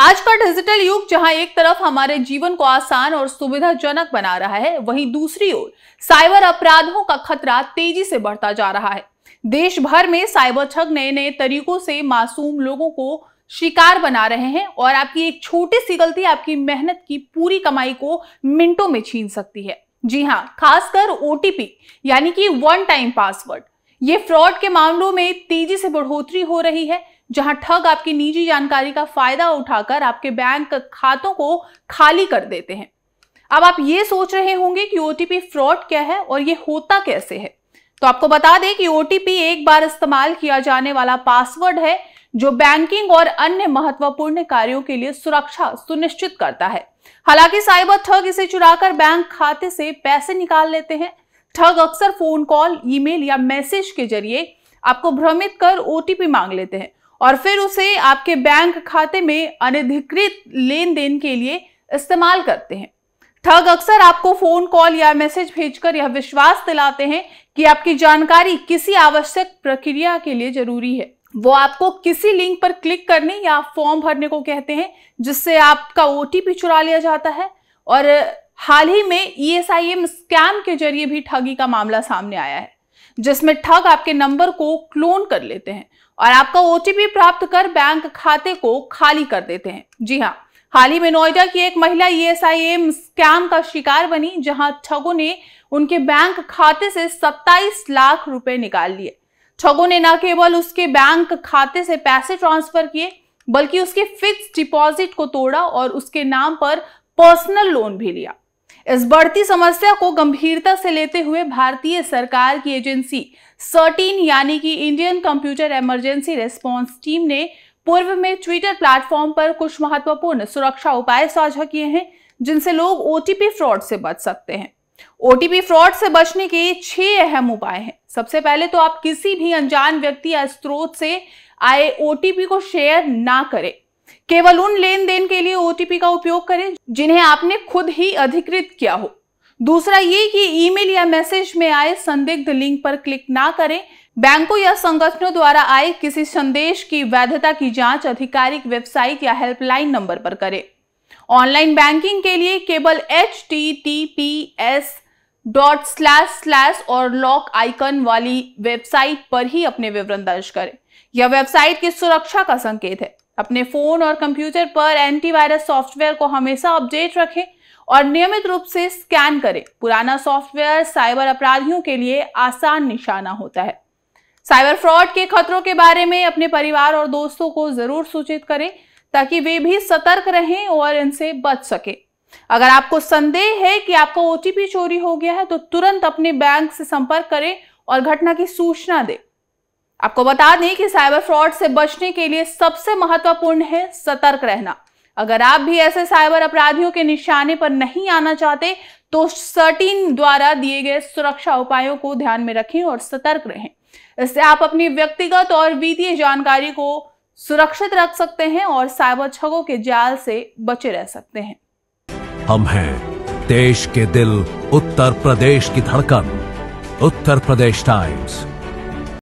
आज का डिजिटल युग जहां एक तरफ हमारे जीवन को आसान और सुविधाजनक बना रहा है वहीं दूसरी ओर साइबर अपराधों का खतरा तेजी से बढ़ता जा रहा है देश भर में साइबर ठग नए नए तरीकों से मासूम लोगों को शिकार बना रहे हैं और आपकी एक छोटी सी गलती आपकी मेहनत की पूरी कमाई को मिनटों में छीन सकती है जी हाँ खासकर ओ यानी कि वन टाइम पासवर्ड ये फ्रॉड के मामलों में तेजी से बढ़ोतरी हो रही है जहां ठग आपकी निजी जानकारी का फायदा उठाकर आपके बैंक खातों को खाली कर देते हैं अब आप ये सोच रहे होंगे कि ओटीपी फ्रॉड क्या है और ये होता कैसे है तो आपको बता दें कि ओटीपी एक बार इस्तेमाल किया जाने वाला पासवर्ड है जो बैंकिंग और अन्य महत्वपूर्ण कार्यों के लिए सुरक्षा सुनिश्चित करता है हालांकि साइबर ठग इसे चुराकर बैंक खाते से पैसे निकाल लेते हैं ठग अक्सर फोन कॉल ईमेल या मैसेज के जरिए आपको भ्रमित कर ओटीपी मांग लेते हैं और फिर उसे आपके बैंक खाते में अनधिकृत लेन देन के लिए इस्तेमाल करते हैं ठग अक्सर आपको फोन कॉल या मैसेज भेजकर यह विश्वास दिलाते हैं कि आपकी जानकारी किसी आवश्यक प्रक्रिया के लिए जरूरी है वो आपको किसी लिंक पर क्लिक करने या फॉर्म भरने को कहते हैं जिससे आपका टीपी चुरा लिया जाता है और हाल ही में एम स्कैम के जरिए भी ठगी का मामला सामने आया है जिसमें ठग आपके नंबर को क्लोन कर लेते हैं और आपका ओटीपी प्राप्त कर बैंक खाते को खाली कर देते हैं जी हाँ हाल ही में नोएडा की एक महिला ईएसआईएम e स्कैम का शिकार बनी जहां ठगों ने उनके बैंक खाते से 27 लाख रुपए निकाल लिए ठगों ने न केवल उसके बैंक खाते से पैसे ट्रांसफर किए बल्कि उसके फिक्स डिपॉजिट को तोड़ा और उसके नाम पर पर्सनल लोन भी लिया इस बढ़ती समस्या को गंभीरता से लेते हुए भारतीय सरकार की एजेंसी सर्टीन यानी कि Indian computer emergency response team ने पूर्व में ट्विटर प्लेटफॉर्म पर कुछ महत्वपूर्ण सुरक्षा उपाय साझा किए हैं जिनसे लोग ओटीपी फ्रॉड से बच सकते हैं ओटीपी फ्रॉड से बचने के छह अहम उपाय हैं सबसे पहले तो आप किसी भी अनजान व्यक्ति या स्रोत से आए ओटीपी को शेयर ना करें केवल उन लेन देन के लिए ओटीपी का उपयोग करें जिन्हें आपने खुद ही अधिकृत किया हो दूसरा ये कि ईमेल या मैसेज में आए संदिग्ध लिंक पर क्लिक ना करें बैंकों या संगठनों द्वारा आए किसी संदेश की वैधता की जांच आधिकारिक वेबसाइट या हेल्पलाइन नंबर पर करें ऑनलाइन बैंकिंग के लिए केवल H T T P S dot slash slash और लॉक आइकन वाली वेबसाइट पर ही अपने विवरण दर्ज करें यह वेबसाइट की सुरक्षा का संकेत है अपने फ़ोन और कंप्यूटर पर एंटीवायरस सॉफ्टवेयर को हमेशा अपडेट रखें और नियमित रूप से स्कैन करें पुराना सॉफ्टवेयर साइबर अपराधियों के लिए आसान निशाना होता है साइबर फ्रॉड के खतरों के बारे में अपने परिवार और दोस्तों को जरूर सूचित करें ताकि वे भी सतर्क रहें और इनसे बच सके अगर आपको संदेह है कि आपका ओटीपी चोरी हो गया है तो तुरंत अपने बैंक से संपर्क करें और घटना की सूचना दें आपको बता दें कि साइबर फ्रॉड से बचने के लिए सबसे महत्वपूर्ण है सतर्क रहना अगर आप भी ऐसे साइबर अपराधियों के निशाने पर नहीं आना चाहते तो सर्टिन द्वारा दिए गए सुरक्षा उपायों को ध्यान में रखें और सतर्क रहें इससे आप अपनी व्यक्तिगत और वित्तीय जानकारी को सुरक्षित रख सकते हैं और साइबर छगों के जाल से बचे रह सकते हैं हम हैं देश के दिल उत्तर प्रदेश की धड़कन उत्तर प्रदेश टाइम्स